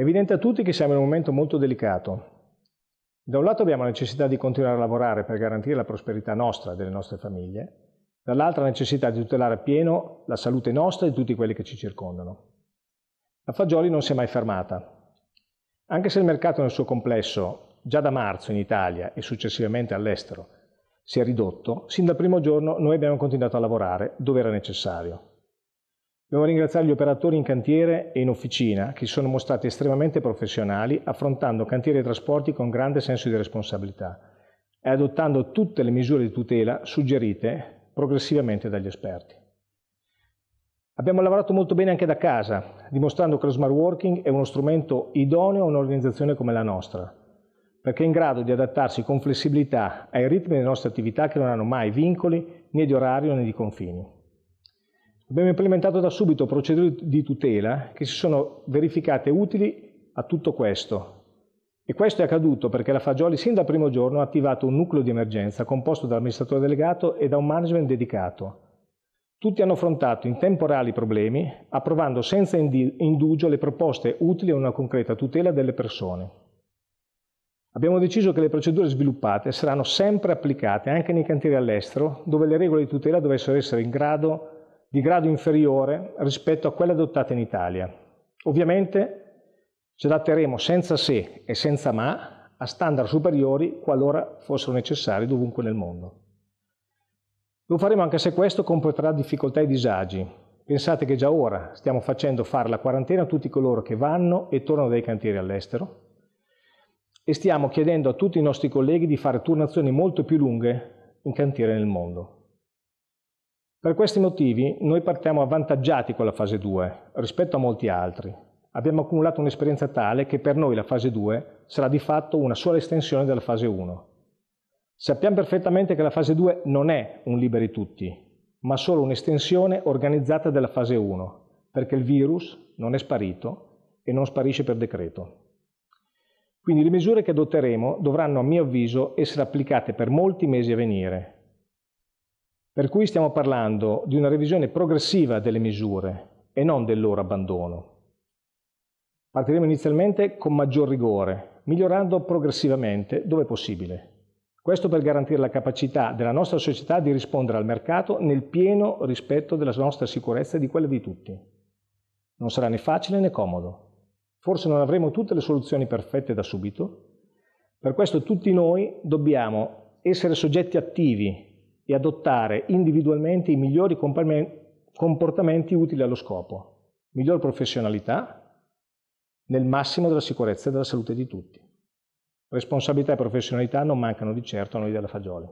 È evidente a tutti che siamo in un momento molto delicato. Da un lato abbiamo la necessità di continuare a lavorare per garantire la prosperità nostra e delle nostre famiglie, dall'altra la necessità di tutelare appieno la salute nostra e di tutti quelli che ci circondano. La Fagioli non si è mai fermata. Anche se il mercato nel suo complesso, già da marzo in Italia e successivamente all'estero, si è ridotto, sin dal primo giorno noi abbiamo continuato a lavorare dove era necessario. Dobbiamo ringraziare gli operatori in cantiere e in officina che si sono mostrati estremamente professionali affrontando cantieri e trasporti con grande senso di responsabilità e adottando tutte le misure di tutela suggerite progressivamente dagli esperti. Abbiamo lavorato molto bene anche da casa, dimostrando che lo smart working è uno strumento idoneo a un'organizzazione come la nostra, perché è in grado di adattarsi con flessibilità ai ritmi delle nostre attività che non hanno mai vincoli né di orario né di confini. Abbiamo implementato da subito procedure di tutela che si sono verificate utili a tutto questo. E questo è accaduto perché la Fagioli sin dal primo giorno ha attivato un nucleo di emergenza composto dall'amministratore delegato e da un management dedicato. Tutti hanno affrontato in tempo reale i problemi, approvando senza indugio le proposte utili a una concreta tutela delle persone. Abbiamo deciso che le procedure sviluppate saranno sempre applicate anche nei cantieri all'estero, dove le regole di tutela dovessero essere in grado di di grado inferiore rispetto a quelle adottate in Italia. Ovviamente ci adatteremo senza se e senza ma a standard superiori qualora fossero necessari dovunque nel mondo. Lo faremo anche se questo comporterà difficoltà e disagi. Pensate che già ora stiamo facendo fare la quarantena a tutti coloro che vanno e tornano dai cantieri all'estero e stiamo chiedendo a tutti i nostri colleghi di fare turnazioni molto più lunghe in cantiere nel mondo. Per questi motivi noi partiamo avvantaggiati con la fase 2 rispetto a molti altri. Abbiamo accumulato un'esperienza tale che per noi la fase 2 sarà di fatto una sola estensione della fase 1. Sappiamo perfettamente che la fase 2 non è un liberi tutti, ma solo un'estensione organizzata della fase 1, perché il virus non è sparito e non sparisce per decreto. Quindi le misure che adotteremo dovranno, a mio avviso, essere applicate per molti mesi a venire, per cui stiamo parlando di una revisione progressiva delle misure e non del loro abbandono. Partiremo inizialmente con maggior rigore, migliorando progressivamente dove possibile. Questo per garantire la capacità della nostra società di rispondere al mercato nel pieno rispetto della nostra sicurezza e di quella di tutti. Non sarà né facile né comodo. Forse non avremo tutte le soluzioni perfette da subito. Per questo tutti noi dobbiamo essere soggetti attivi e adottare individualmente i migliori comportamenti utili allo scopo, miglior professionalità nel massimo della sicurezza e della salute di tutti. Responsabilità e professionalità non mancano di certo a noi della Fagioli.